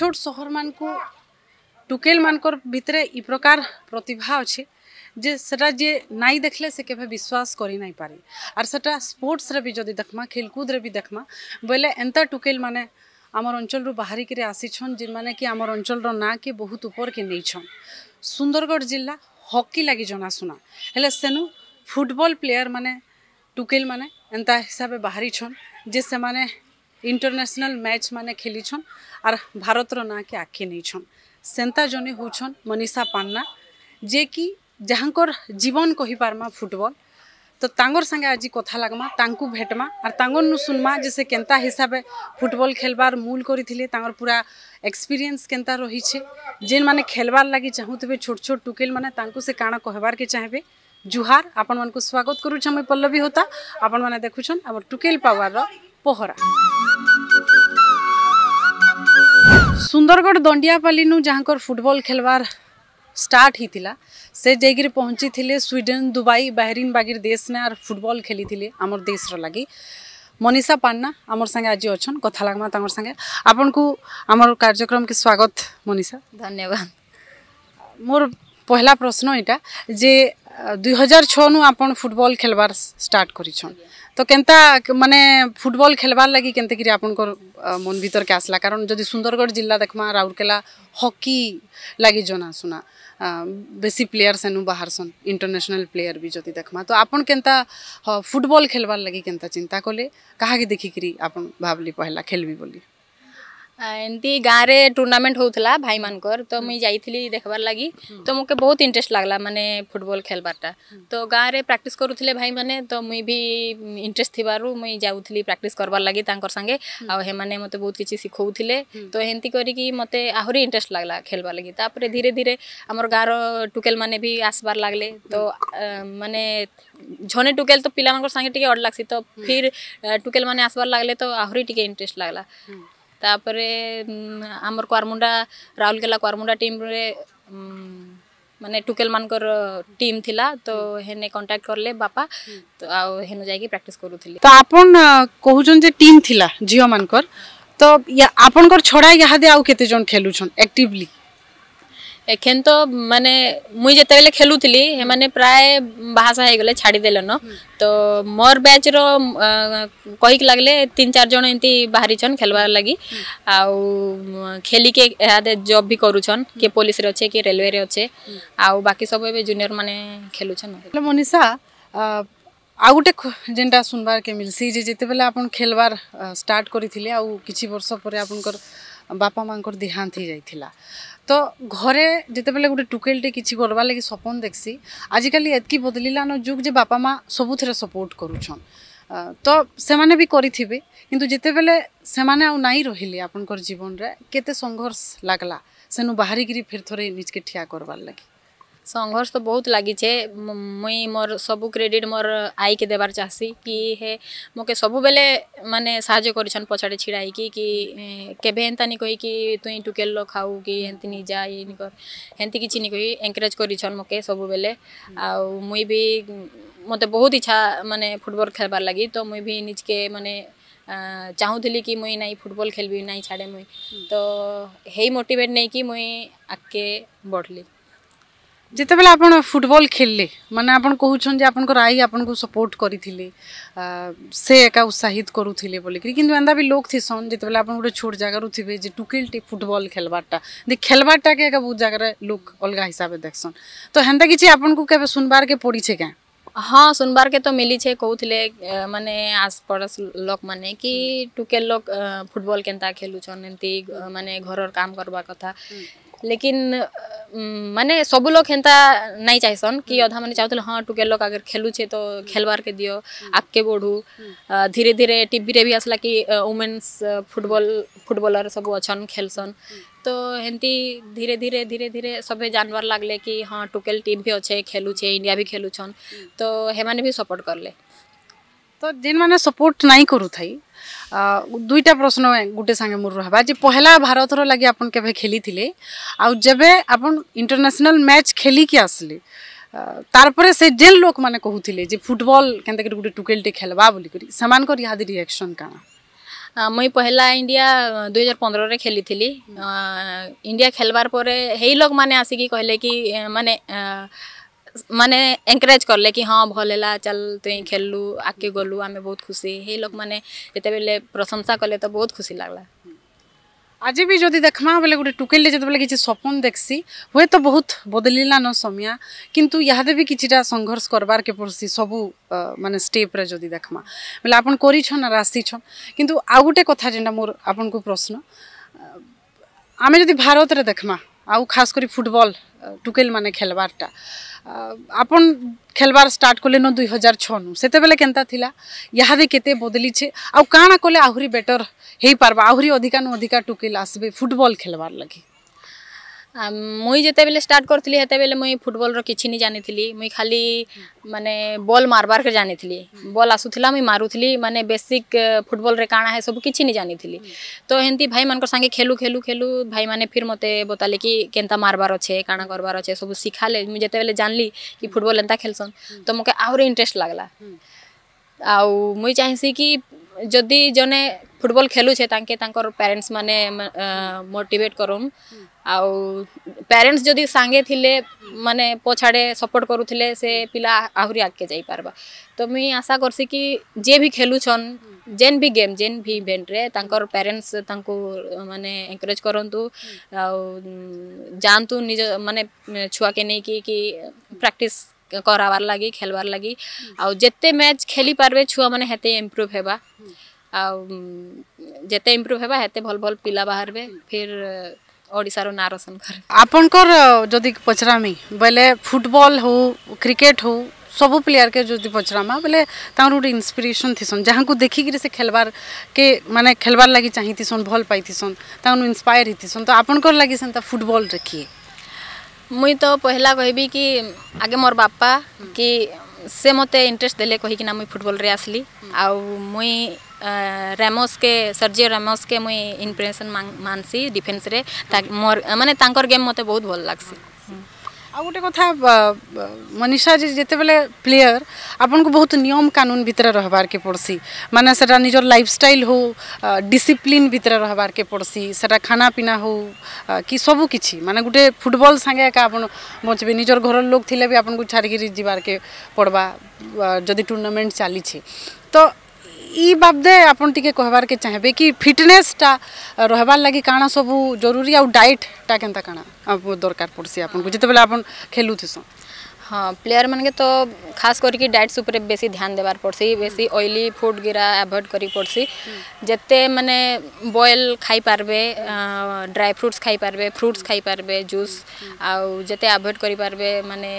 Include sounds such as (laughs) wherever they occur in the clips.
छोट सहर मानक ଟୁକେଲ ମାନଙ୍କର ଭିତରେ ଇ ପ୍ରକାର ପ୍ରତିଭା ଅଛେ ଯେ ସେଟା ଯିଏ ନାଇଁ ଦେଖିଲେ ସେ କେବେ ବିଶ୍ୱାସ କରି ନାଇଁ ପାରେ ଆର୍ ସେଟା ସ୍ପୋର୍ଟସରେ ବି ଯଦି ଦେଖ୍ମା ଖେଲକୁଦରେ ବି ଦେଖ୍ମା ବୋଇଲେ ଏନ୍ତା ଟୁକେଲ ମାନେ ଆମର ଅଞ୍ଚଳରୁ ବାହାରିକିରି ଆସିଛନ୍ ଯେନ୍ମାନେ କି ଆମର ଅଞ୍ଚଳର ନାଁକେ ବହୁତ ଉପରକେ ନେଇଛନ୍ ସୁନ୍ଦରଗଡ଼ ଜିଲ୍ଲା ହକି ଲାଗି ଜଣାଶୁଣା ହେଲେ ସେନୁ ଫୁଟବଲ ପ୍ଲେୟାର ମାନେ ଟୁକେଲ ମାନେ ଏନ୍ତା ହିସାବେ ବାହାରିଛନ୍ ଯେ ସେମାନେ ইন্টারন্যাশনাল ম্যাচ মানে খেলিছন আর ভারতর নাঁকে আখি নেইছন সেন্তা জনে হোছন মনীষা পান্না যে কি যাহর জীবন কহিপারমা ফুটবল তো তাঙ্গর সাথে আজ কথা লাগমা তাঙ্কু ভেটমা আর তাঙ্গর নু শুনমা যে সে কেন্তা হিসাবে ফুটবল খেলবার মূল করে তাঙ্গর পুরা এক্সপিরিয়েন্স কেন্তা রয়েছে যেন মানে খেলবার লাগি চাহুবে ছোট ছোট টুকেল মানে তাঙ্কু সে কাণ কহবারকে চাহবে জুহার আপন মানুষ স্বাগত করুছ আমি পল্লবী হোতা আপন মানে দেখুছন আমার টুকেল পাওয়ার পহরা ସୁନ୍ଦରଗଡ଼ ଦଣ୍ଡିଆପାଲିନୁ ଯାହାଙ୍କର ଫୁଟବଲ୍ ଖେଲବାର୍ ଷ୍ଟାର୍ଟ ହେଇଥିଲା ସେ ଯାଇକିରି ପହଞ୍ଚିଥିଲେ ସ୍ୱିଡେନ୍ ଦୁବାଇ ବାହାରିନ୍ ବାଗିର୍ ଦେଶନେ ଆର୍ ଫୁଟବଲ୍ ଖେଲିଥିଲେ ଆମର ଦେଶର ଲାଗି ମନୀଷା ପାଣ୍ଡା ଆମର ସାଙ୍ଗେ ଆଜି ଅଛନ୍ କଥା ଲାଗ୍ମା ତାଙ୍କର ସାଙ୍ଗେ ଆପଣଙ୍କୁ ଆମର କାର୍ଯ୍ୟକ୍ରମକେ ସ୍ୱାଗତ ମନୀଷା ଧନ୍ୟବାଦ ମୋର ପହିଲା ପ୍ରଶ୍ନ ଏଇଟା ଯେ ଦୁଇ ହଜାର ଛଅନୁ ଆପଣ ଫୁଟବଲ୍ ଖେଲ୍ବାର ଷ୍ଟାର୍ଟ କରିଛନ୍ ତ କେନ୍ତା ମାନେ ଫୁଟବଲ୍ ଖେଲ୍ବାର ଲାଗି କେନ୍ତାକିରି ଆପଣଙ୍କର ମନ ଭିତରକେ ଆସିଲା କାରଣ ଯଦି ସୁନ୍ଦରଗଡ଼ ଜିଲ୍ଲା ଦେଖ୍ମା ରାଉରକେଲା ହକି ଲାଗି ଜଣାଶୁଣା ବେଶୀ ପ୍ଲେୟାର ସେନୁ ବାହାରସନ୍ ଇଣ୍ଟରନ୍ୟାସନାଲ୍ ପ୍ଲେୟାର ବି ଯଦି ଦେଖ୍ମା ତ ଆପଣ କେନ୍ତା ଫୁଟବଲ୍ ଖେଲ୍ବାର ଲାଗି କେନ୍ତା ଚିନ୍ତା କଲେ କାହାକେ ଦେଖିକିରି ଆପଣ ଭାବିଲି ପହିଲା ଖେଲ୍ବି ବୋଲି ଏମିତି ଗାଁରେ ଟୁର୍ଣ୍ଣାମେଣ୍ଟ ହେଉଥିଲା ଭାଇମାନଙ୍କର ତ ମୁଇଁ ଯାଇଥିଲି ଦେଖବାର ଲାଗି ତ ମୋତେ ବହୁତ ଇଣ୍ଟରେଷ୍ଟ ଲାଗଲା ମାନେ ଫୁଟବଲ ଖେଲବାରଟା ତ ଗାଁରେ ପ୍ରାକ୍ଟିସ୍ କରୁଥିଲେ ଭାଇମାନେ ତ ମୁଇଁ ବି ଇଣ୍ଟରେଷ୍ଟ ଥିବାରୁ ମୁଇଁ ଯାଉଥିଲି ପ୍ରାକ୍ଟିସ୍ କରବାର ଲାଗି ତାଙ୍କର ସାଙ୍ଗେ ଆଉ ସେମାନେ ମୋତେ ବହୁତ କିଛି ଶିଖଉଥିଲେ ତ ଏମିତି କରିକି ମୋତେ ଆହୁରି ଇଣ୍ଟରେଷ୍ଟ ଲାଗଲା ଖେଲବାର ଲାଗି ତାପରେ ଧୀରେ ଧୀରେ ଆମର ଗାଁର ଟୁକେଲମାନେ ବି ଆସିବାର ଲାଗଲେ ତ ମାନେ ଝନେ ଟୁକେଲ ତ ପିଲାମାନଙ୍କର ସାଙ୍ଗେ ଟିକେ ଅଡ଼ ଲାଗ୍ସି ତ ଫିର୍ ଟୁକେଲମାନେ ଆସିବାର ଲାଗଲେ ତ ଆହୁରି ଟିକେ ଇଣ୍ଟରେଷ୍ଟ ଲାଗଲା ତାପରେ ଆମର କୁଆରମୁଣ୍ଡା ରାଉରକେଲା କୁଆରମୁଣ୍ଡା ଟିମ୍ରେ ମାନେ ଟୁକେଲମାନଙ୍କର ଟିମ୍ ଥିଲା ତ ହେନେ କଣ୍ଟାକ୍ଟ କଲେ ବାପା ତ ଆଉ ହେନୁ ଯାଇକି ପ୍ରାକ୍ଟିସ୍ କରୁଥିଲି ତ ଆପଣ କହୁଛନ୍ତି ଯେ ଟିମ୍ ଥିଲା ଝିଅମାନଙ୍କର ତ ଆପଣଙ୍କର ଛଡ଼ା ଇହାଦେ ଆଉ କେତେ ଜଣ ଖେଲୁଛନ୍ ଆକ୍ଟିଭଲି এখেন তো মানে মুই যেতবে খেলুলি মানে প্রায় বাহাসা হয়ে গেলে ছাড়ি ন তো মোর র কহিক লাগলে তিন চার জন এমতি বাহারিছন খেলবার লাগি আউ খেলিকে এহাদে জব বি করুছন কে পুলিশে অছে কে রেলওয়ে রে অছে আউ বাকি সব এবে জুনিয়র মানে খেলুছন মনীষা আউ গোটে যেটা কে মিলছি যে যেতবে আপন খেলবার স্টার্ট করে কিছু বর্ষ পরে আপনকর বাপা মাঙ্কর দেহান্ত হয়ে যাইতিলা ତ ଘରେ ଯେତେବେଳେ ଗୋଟେ ଟୁକେଲ୍ଟେ କିଛି କର୍ବାର୍ ଲାଗି ସପନ୍ ଦେଖ୍ସି ଆଜିକାଲି ଏତ୍କି ବଦଲିଲାନ ଯୁଗ ଯେ ବାପା ମାଆ ସବୁଥିରେ ସପୋର୍ଟ କରୁଛନ୍ ତ ସେମାନେ ବି କରିଥିବେ କିନ୍ତୁ ଯେତେବେଳେ ସେମାନେ ଆଉ ନାଇଁ ରହିଲେ ଆପଣଙ୍କର ଜୀବନରେ କେତେ ସଂଘର୍ଷ ଲାଗ୍ଲା ସେନୁ ବାହାରିକିରି ଫେର୍ ଥରେ ନିଜକେ ଠିଆ କର୍ବାର୍ ଲାଗି संघर्ष तो बहुत लागिछे मुई मोर सबू क्रेडिट मोर आई के देवार चाहसी कि हे मोके सबुबेले माने साहाଯ୍ୟ କରିଛନ୍ ପଛାଡ଼େ ଛିଡ଼ା ହେଇକି କି କେବେ ଏନ୍ତା ନି କହିକି ତୁଇ ଟୁକେଲ ଖାଉ କି ହେନ୍ତି ନି ଯା ଇଏ ନି କର ହେନ୍ତି କିଛି ନି କହି ଏନକରେଜ୍ କରିଛନ୍ ମୋତେ ସବୁବେଲେ ଆଉ ମୁଇଁ ବି ମୋତେ ବହୁତ ଇଚ୍ଛା ମାନେ ଫୁଟବଲ୍ ଖେଳବାର୍ ଲାଗି ତ ମୁଇଁ ବି ନିଜକେ ମାନେ ଚାହୁଁଥିଲି କି ମୁଇଁ ନାଇଁ ଫୁଟବଲ୍ ଖେଳିବି ନାଇଁ ଛାଡ଼େ ମୁଇଁ ତ ହେଇ ମୋଟିଭେଟ୍ ନେଇକି ମୁଇଁ ଆଗକେ ବଢ଼ଲି जिते बार आप फुटबल खेलले मान आप जो आप आई आप सपोर्ट करी से एका उत्साहित करुले बोल कि एंता भी लोक थीसन जिते बार आप गोटे छोट जगार थे टुकिल टी फुटबल खेलवारटा दे खेलवारटा के एक बहुत जगार लोक अलग हिसाब से देखसन तो हेन्ता किसी आपको सुनबार के पड़ी क्या हाँ सुनबार के तो मिली छे कहते मान आस पड़ोस लोक मैंने कि टुकेल लोक फुटबल के खेलुन एमती मानने घर काम करवा कथा लेकिन माने सब लोग हेन्ता नहीं चाहसन कि अधा हम्म। मैंने चाहते हाँ टुके लोग अगर खेलुचे तो हम्म। खेलवार के दियो हम्म। आगे बढ़ू धीरे धीरे टी रे भी आसला कि वुमेन्स फुटबल फुटबलर सब अच्छन खेलसन तो हेंती धीरे धीरे धीरे धीरे सब जानवर लगले कि हाँ टुकेल टीम भी अच्छे खेलुचे इंडिया भी खेलुछन तो हेमाने भी सपोर्ट करले तो जिन मैंने सपोर्ट नहीं करू थी দুইটা প্রশ্ন গোটে সাংে মূর রহবা যে পহলা ভারতর লাগে আপন কেবে খেলিলে আবে আপন ইন্টারন্যাশনাল ম্যাচ খেলিকি আসলে তারপরে সে জেন লোক মানে কুলে যে ফুটবল কেন গোটে টুকেলটে খেলবা বলি করি সেমানকর ইহাদি রিয়াকশন কাଣା ମୁଇଁ ପହେଲା ଇଣ୍ଡିଆ ଦୁଇ ହଜାର ପନ୍ଦରରେ ଖେଲିଥିଲି ଇଣ୍ଡିଆ ଖେଲବାର୍ ପରେ ହେଇ ଲୋକମାନେ ଆସିକି কহলে কি মানে ମାନେ ଏନକରେଜ୍ କଲେ କି ହଁ ଭଲ ହେଲା ଚାଲ ତୁଇ ଖେଳିଲୁ ଆଗକେ ଗଲୁ ଆମେ ବହୁତ ଖୁସି ହେଇ ଲୋକମାନେ ଯେତେବେଳେ ପ୍ରଶଂସା କଲେ ତ ବହୁତ ଖୁସି ଲାଗଲା আজি বি যদি দেখমা বেলে গোটে টুকেলে যেতবেলে কিছু স্বপন দেখছি হুয়ে তো বহুত বদলিলা ন সমিয়া কিন্তু ইহাদে বি কিছুটা সংঘর্ষ করবারকে পড়ছি সবু মানে স্টেপরে যদি দেখমা বেলে আপন করিছন আর আসিছন কিন্তু আউ গোটে কথা যেটা মোর আপনকু প্রশ্ন আমি যদি ভারতরে দেখমা ଆଉ ଖାସ୍ କରି ଫୁଟବଲ୍ ଟୁକେଲ୍ମାନେ ଖେଲ୍ବାର୍ଟା ଆପଣ ଖେଲ୍ବାର୍ ଷ୍ଟାର୍ଟ କଲେନ ଦୁଇ ହଜାର ଛଅନୁ ସେତେବେଳେ କେନ୍ତା ଥିଲା ଇହାଦେ କେତେ ବଦଲିଛେ ଆଉ କାଣା କଲେ ଆହୁରି ବେଟର୍ ହେଇପାର୍ବା ଆହୁରି ଅଧିକାନୁ ଅଧିକା ଟୁକେଲ୍ ଆସ୍ବେ ଫୁଟବଲ୍ ଖେଲ୍ବାର୍ ଲାଗି मुई जिते बेले स्टार्ट करी से मुई फुटबल रिछ नहीं जानी थी मुई खाली मानने बल मारबार के जानी थी बल आसूला मुई मारूली मानने बेसिक फुटबल रे काणा है सब कि नहीं जानी थी तो हमती भाई मान संगे खेलु खेलु खेलु भाई मैंने फिर मत बताले कि केनता मारबार अच्छे काण करबार अच्छे सब शिखा मुझे जिते ली कि फुटबल एंता खेलसन तो मोके आहुरी इंटरेस्ट लग्ला आई चाहसी कि जदि जने फुटबल खेलुचे पेरेन्ट्स तांकर मोटिवेट कर आउ जदि सांगे थिले माने पछाड़े सपोर्ट करुले से पिला आहुरी आगे जाई पारबा तो मुई आशा करसी कि जे भी खेलुन जेन भी गेम जेन भी इवेंट रे तांकर तांको माने एनकरेज करंतु आउ जानतु निज माने छुआ के नहीं कि कि प्रैक्टिस करावार लगी खेलवार लगी आउ जेते मैच खेली पार्बे छुआ माने हेते इंप्रूव हेबा आते इम्प्रूव हे ये भल भल पा बाहर फिर ओडार ना रोशन कर आपणकर जदि पचरामि बोले फुटबल हो क्रिकेट हो सब प्लेयर के जो पचरामा बोले गोटे इन्स्पिरेसन थीसन जहाँ को देखिकी से खेलवार के मैंने खेलवार लगी चाहतीसन भल पाईसन इन्स्पायर होतीसन तो आपणकर लगी से फुटबल किए मुई तो पहला कह कि आगे मोर बापा कि से मते इंटरेस्ट देले मुई फुटबल आसली आउ मुई ରେମୋସ୍ କେ ସର୍ଜିଓ ରେମୋସ୍ କେ ମୁଇଁ ଇନ୍ଫ୍ଲୁଏନ୍ସନ୍ ମାନସି ଡିଫେନ୍ସରେ ମୋର ମାନେ ତାଙ୍କର ଗେମ୍ ମୋତେ ବହୁତ ଭଲ ଲାଗ୍ସି ଆଉ ଗୋଟେ କଥା ମନୀଷା ଯେ ଯେତେବେଳେ ପ୍ଲେୟର ଆପଣଙ୍କୁ ବହୁତ ନିୟମ କାନୁନ ଭିତରେ ରହିବାର୍କେ ପଡ଼୍ସି ମାନେ ସେଟା ନିଜର ଲାଇଫଷ୍ଟାଇଲ ହଉ ଡିସିପ୍ଲିନ୍ ଭିତରେ ରହିବାର୍କେ ପଡ଼୍ସି ସେଟା ଖାନା ପିନା ହଉ କି ସବୁ କିଛି ମାନେ ଗୋଟେ ଫୁଟବଲ ସାଙ୍ଗେ ଏକା ଆପଣ ବଞ୍ଚିବେ ନିଜର ଘରର ଲୋକ ଥିଲେ ବି ଆପଣଙ୍କୁ ଛାଡ଼ିକିରି ଯିବାର୍କେ ପଡ଼ବା ଯଦି ଟୁର୍ଣ୍ଣାମେଣ୍ଟ ଚାଲିଛି ତ बाबदे आपे कहबार के चाहिए कि फिटनेसटा रहबार लगे कण सबू जरूरी आउ डाइटा के दरकार पड़सी आपको जिते बेल खेलुस हाँ प्लेयर मान के तो खास करके डाइट्स उपरे बेसी ध्यान देवार पड़सी बेस ऑयली फूड गिरा एवोड करी पड़सी जत्ते मने बॉयल खाई पारबे ड्राई फ्रूट्स खाई पारबे फ्रूट्स खाई पारबे जूस आ जत्ते एवोड करी पारबे माने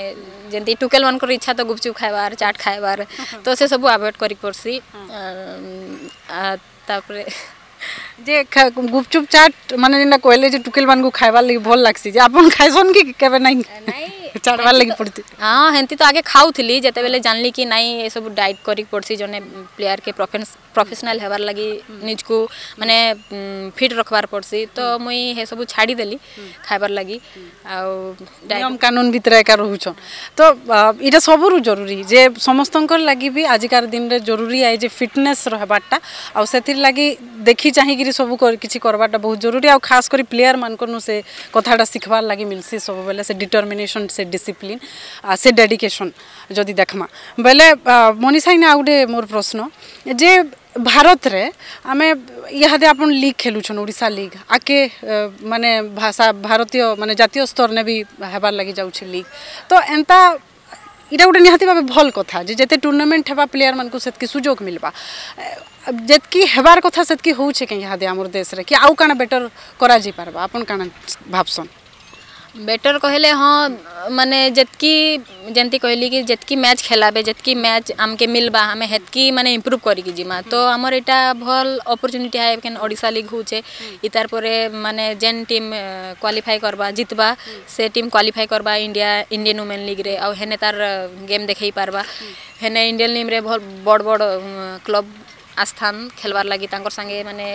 जेंति टुकेल मन को इच्छा तो गुपचुप खाइबार चाट खाइबार तो से सब एवोड करी पड़सी तापरे (laughs) जे गुपचुप चाट मने जेंडा कोइले जे टुकेल मन को खाइबार लागि भल लागसी जे आपन खाइसन कि केबे नाही नाही हाँ हेती तो आगे खाऊली जिते बेले ली कि नाई ये सब डाइट करी पड़सी जने प्लेयर के प्रफेसनाल होवार लगे निज को मानने फिट रखबार पड़सी तो मुई ये सब छाड़ीदेली खाबार लगे आम कानून भितर एक रोच तो ये सब रु जरूरी जे समस्त लगे भी आजिकार दिन में जरूरी है जे फिटनेस रहा से দেখি চাহিকি সব কিছু করবাটা বহুত জরুরি আর খাস করে প্লেয়ার মানুষ সে কথাটা শিখবার লাগি মিলসি সবুবেলে সে ডিটরমিনেসন সে ডিসিপ্লিন আর সে ডেডিকেসন যদি দেখমা বেলে মনীষা ইনা আউ গোটে মোর প্রশ্ন যে ଭାରତରେ ଆମେ ଇହାଦେ ଆପଣ ଲିଗ୍ ଖେଲୁଛନ୍ ଓଡ଼ିଶା ଲିଗ୍ ଆଗେ ମାନେ ଭାଷା ଭାରତୀୟ ମାନେ ଜାତୀୟ ସ୍ତରରେ ବି ହେବାର୍ ଲାଗି ଯାଉଛେ ଲିଗ୍ ତ ଏନ୍ତା इटा गोटे निहाती भाव भल कथ जिते टूर्नामेंट हे प्लेयर मान से सुजोग मिलवा जितकी हबार कथा से कहीं देश में कि आउ कण बेटर करा कर भावसन बेटर कहले हाँ माने जितकी जमती कहली कि जितकी मैच खेलाबे जितकी मैच आमके मिलवा आम हेतकी माने इम्प्रूव करिकी जीमा तो आमर एटा भल अपरचुनिटी है कि ओडिशा लीग होचे इतार पर माने जेन टीम क्वालिफाई करवा जितवा से टीम क्वालिफाई करवा इंडिया इंडियन वुमेन लीग रे आउ हेने तार गेम देखे पार्बा हेने इंडियन लीग रे भल बड़ बड़ क्लब আস্থান খেলবার লাগি তাঙ্কর সাঙ্গে মানে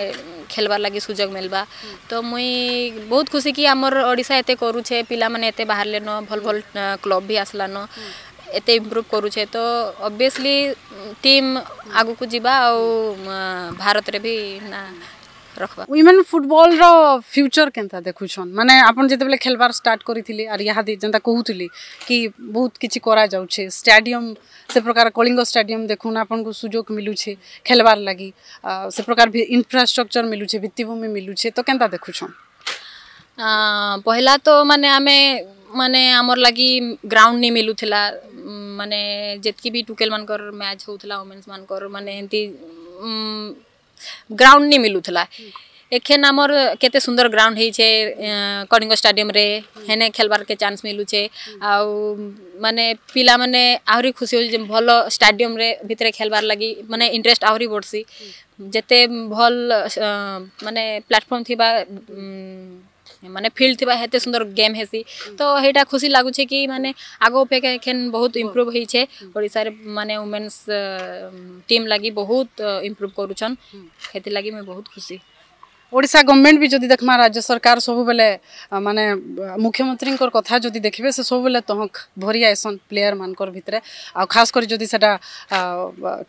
খেলবার লাগি সুযোগ মিলবা তো মুই বহুত খুশি কি আমার ওড়িশা এতে করুছে পিলা মানে এতে বাহারলে ন ভাল ভাল ক্লব ভি আসলান এতে ইম্প্রুভ করুছে তো অবভিয়াসলি টিম আগুক যা আর ভারতের ভি না रखवा ୱିମେନ୍ ଫୁଟବଲ୍ର ଫ୍ୟୁଚର୍ କେନ୍ତା ଦେଖୁଛନ୍ ମାନେ ଆପଣ ଯେତେବେଳେ ଖେଲବାର ଷ୍ଟାର୍ଟ କରିଥିଲେ ଆର୍ ଇହାଦେ ଯେନ୍ତା କହୁଥିଲେ କି ବହୁତ କିଛି କରାଯାଉଛେ ଷ୍ଟାଡିୟମ୍ ସେ ପ୍ରକାର କଳିଙ୍ଗ ଷ୍ଟାଡିୟମ୍ ଦେଖୁନ୍ ଆପଣଙ୍କୁ ସୁଯୋଗ ମିଲୁଛେ ଖେଲବାର ଲାଗି ସେ ପ୍ରକାର ଇନଫ୍ରାଷ୍ଟ୍ରକ୍ଚର୍ ମିଲୁଛେ ଭିତ୍ତିଭୂମି ମିଲୁଛେ ତ କେନ୍ତା ଦେଖୁଛନ୍ ପହିଲା ତ ମାନେ ଆମେ ମାନେ ଆମର ଲାଗି ଗ୍ରାଉଣ୍ଡ ନେଇ ମିଲୁଥିଲା ମାନେ ଯେତିକି ବି ଟୁକେଲ୍ ମାନଙ୍କର ମ୍ୟାଚ୍ ହଉଥିଲା ଓମେନ୍ସ ମାନଙ୍କର ମାନେ ଏମିତି ગ્રાઉન્ડની મિલુથલા એખેન આમર કેતે સુંદર ગ્રાઉન્ડ ହେଇଛେ କଳିଙ୍ଗ ଷ୍ଟାଡିୟମରେ ହେନେ ଖେଲବାର୍କେ ଚାନ୍ସ ମିଲୁଛେ ଆଉ ମାନେ ପିଲାମାନେ ଆହୁରି ଖୁସି ହେଉଛେ ଭଲ ଷ୍ଟାଡିୟମରେ ଭିତରେ ଖେଲବାର୍ ଲାଗି ମାନେ ଇଣ୍ଟରେଷ୍ଟ ଆହୁରି ବଢ଼ସି ଯେତେ ଭଲ ମାନେ ପ୍ଲାଟଫର୍ମ ଥିବା मानते फिल्ड थी हेते सुंदर गेम हैसी तो हेटा खुशी लगुच कि मानने आग अपेक्षा खेन बहुत इम्प्रुव होशार मानने वुमेन्स टीम लगी बहुत इम्प्रुव करुचन से लगी मुझे बहुत खुशी ओडा गवर्नमेंट भी जदि देखमा राज्य सरकार सब बेले माने मुख्यमंत्री कथा जदि देखिए से सब बेले तहक भरी आएसन प्लेयर मान भितर आ खास कर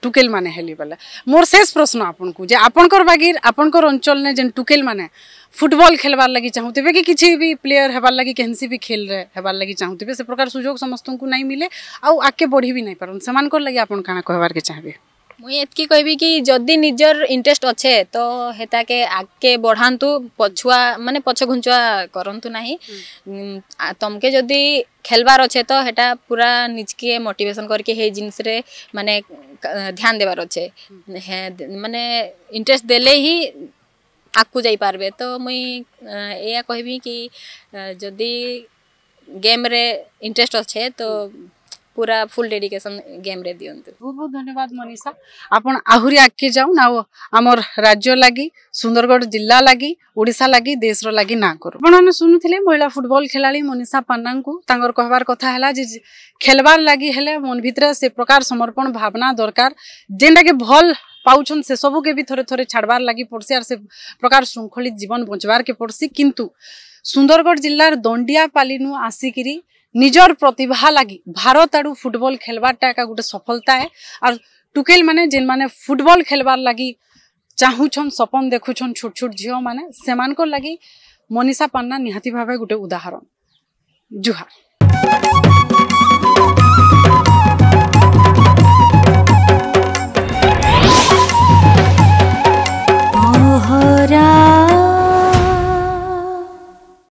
टुकेल माने हेली बेले मोर शेष प्रश्न आपन को जे आपणकर बागिर आपणकर अंचल ने जे टुकेल माने फुटबॉल खेलवार लगे चाहूँ कि किसी भी प्लेयर हेबार लगे कहसी भी खेल हेबार लगे चाहूँ से प्रकार सुजोग समस्त को नहीं मिले आउ आगे बढ़ी भी नहीं पार्न से लगे आप कहबारे चाहिए ମୁଇଁ ଏତ୍କି କହିବି କି ଯଦି ନିଜର ଇଣ୍ଟରେଷ୍ଟ ଅଛେ ତ ହେତାକେ ଆଗକେ ବଢ଼ାନ୍ତୁ ପଛୁଆ ମାନେ ପଛ ଘୁଞ୍ଚୁଆ କରନ୍ତୁ ନାହିଁ ତମକେ ଯଦି ଖେଲବାର ଅଛେ ତ ହେଟା ପୁରା ନିଜକେ ମୋଟିଭେସନ୍ କରିକି ହେଇ ଜିନିଷରେ ମାନେ ଧ୍ୟାନ ଦେବାର ଅଛେ ମାନେ ଇଣ୍ଟରେଷ୍ଟ ଦେଲେ ହିଁ ଆଗକୁ ଯାଇପାରିବେ ତ ମୁଇଁ ଏଇଆ କହିବି କି ଯଦି ଗେମ୍ରେ ଇଣ୍ଟରେଷ୍ଟ ଅଛେ ତ पूरा फुल डेडिकेसन गेम रे दियंतु बहुत बहुत धन्यवाद मनीषा आपण आहुरी आगे जाऊं ना आमर राज्य लागी सुंदरगढ़ जिला लागी ओडिसा लागी देश रो लागी ना करू आपण माने सुनुथिले महिला फुटबॉल खेलाड़ी मनीषा पन्ना को तांगर कहबार कथा हला जे खेलबार लागी हेले मन भितरे से प्रकार समर्पण भावना दरकार जेनटा के भल পাউছন সে সবুকে বি থরে থরে ছাড়বার লাগি পড়ছে আর সে প্রকার শৃঙ্খলিত জীবন বঞ্চবারকে পড়ছে কিন্তু সুন্দরগড় জেলার দণ্ডিয়াপালিনু আসিকিরি ନିଜର ପ୍ରତିଭା ଲାଗି ଭାରତ ଆଡ଼ୁ ଫୁଟବଲ ଖେଲବାରଟା ଏକା ଗୋଟେ ସଫଳତା ହେ ଆର୍ ଟୁକେଲ ମାନେ ଯେନ୍ମାନେ ଫୁଟବଲ ଖେଲବାର ଲାଗି ଚାହୁଁଛନ୍ ସପନ ଦେଖୁଛନ୍ ଛୋଟ ଛୋଟ ଝିଅମାନେ ସେମାନଙ୍କର ଲାଗି ମନୀଷା ପାଣ୍ଡା ନିହାତି ଭାବେ ଗୋଟେ ଉଦାହରଣ ଜୁହାର